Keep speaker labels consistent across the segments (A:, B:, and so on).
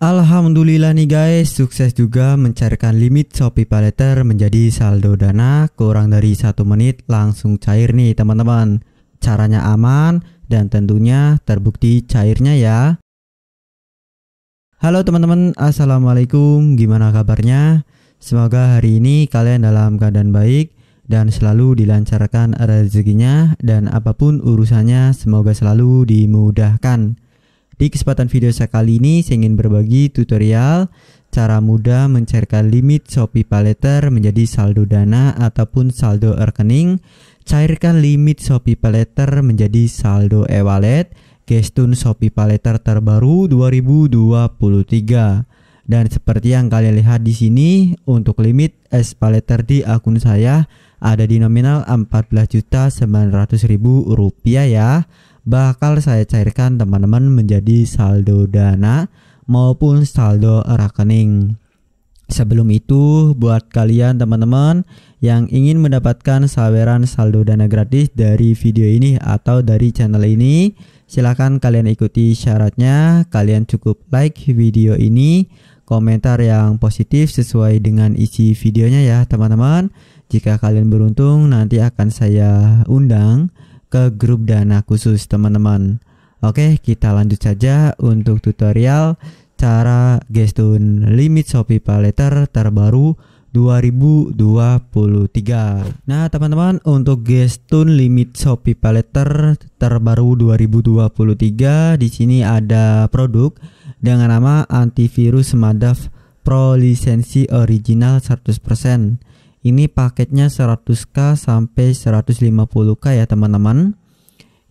A: Alhamdulillah nih guys, sukses juga mencarikan limit Shopee Paleter menjadi saldo dana kurang dari satu menit langsung cair nih teman-teman. Caranya aman dan tentunya terbukti cairnya ya. Halo teman-teman, Assalamualaikum, gimana kabarnya? Semoga hari ini kalian dalam keadaan baik dan selalu dilancarkan rezekinya dan apapun urusannya semoga selalu dimudahkan. Di kesempatan video saya kali ini, saya ingin berbagi tutorial cara mudah mencairkan limit Shopee Paleter menjadi saldo dana ataupun saldo rekening. Cairkan limit Shopee Paleter menjadi saldo e-wallet Gestun Shopee Paleter terbaru 2023. Dan seperti yang kalian lihat di sini, untuk limit S Paleter di akun saya ada di nominal rp rupiah ya bakal saya cairkan teman-teman menjadi saldo dana maupun saldo rekening. Sebelum itu, buat kalian teman-teman yang ingin mendapatkan saweran saldo dana gratis dari video ini atau dari channel ini, silahkan kalian ikuti syaratnya. Kalian cukup like video ini, komentar yang positif sesuai dengan isi videonya ya teman-teman. Jika kalian beruntung, nanti akan saya undang ke grup dana khusus teman-teman Oke kita lanjut saja untuk tutorial cara gestun limit Shopee Paleter terbaru 2023 Nah teman-teman untuk gestun limit Shopee Paleter terbaru 2023 di sini ada produk dengan nama antivirus madaf Pro lisensi original 100% ini paketnya 100k sampai 150k ya teman-teman.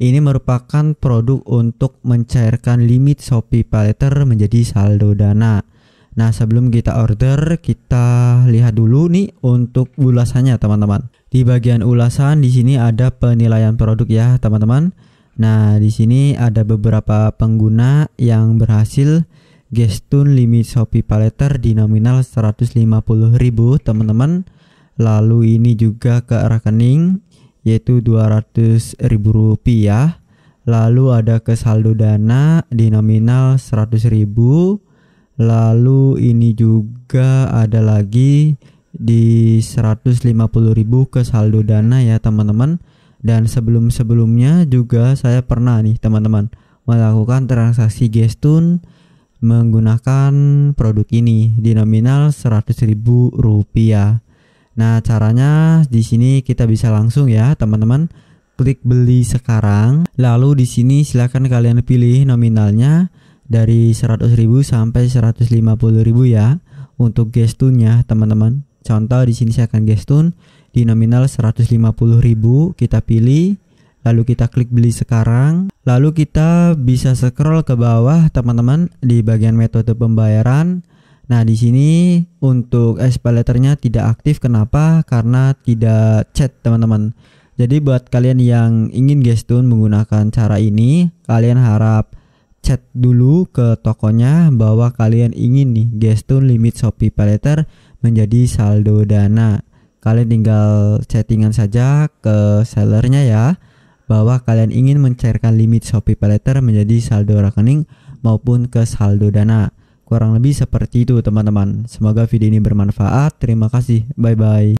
A: Ini merupakan produk untuk mencairkan limit Shopee Paleter menjadi saldo dana. Nah sebelum kita order kita lihat dulu nih untuk ulasannya teman-teman. Di bagian ulasan di sini ada penilaian produk ya teman-teman. Nah di sini ada beberapa pengguna yang berhasil gestun limit Shopee Paleter di nominal 150.000 teman-teman lalu ini juga ke rekening yaitu Rp200.000 lalu ada ke saldo dana di nominal 100.000 lalu ini juga ada lagi di 150.000 ke saldo dana ya teman-teman dan sebelum-sebelumnya juga saya pernah nih teman-teman melakukan transaksi gestun menggunakan produk ini di nominal Rp100.000 Nah, caranya di sini kita bisa langsung ya, teman-teman. Klik beli sekarang, lalu di sini silahkan kalian pilih nominalnya dari 100.000 sampai 150.000 ya untuk gestunnya, teman-teman. Contoh di sini saya akan gestun di nominal 150.000 kita pilih lalu kita klik beli sekarang lalu kita bisa scroll ke bawah teman-teman di bagian metode pembayaran Nah, di sini untuk espaleternya paleternya tidak aktif kenapa? Karena tidak chat, teman-teman. Jadi buat kalian yang ingin gestun menggunakan cara ini, kalian harap chat dulu ke tokonya bahwa kalian ingin nih gestun limit Shopee paleter menjadi saldo dana. Kalian tinggal chattingan saja ke sellernya ya bahwa kalian ingin mencairkan limit Shopee paleter menjadi saldo rekening maupun ke saldo dana. Kurang lebih seperti itu teman-teman. Semoga video ini bermanfaat. Terima kasih. Bye-bye.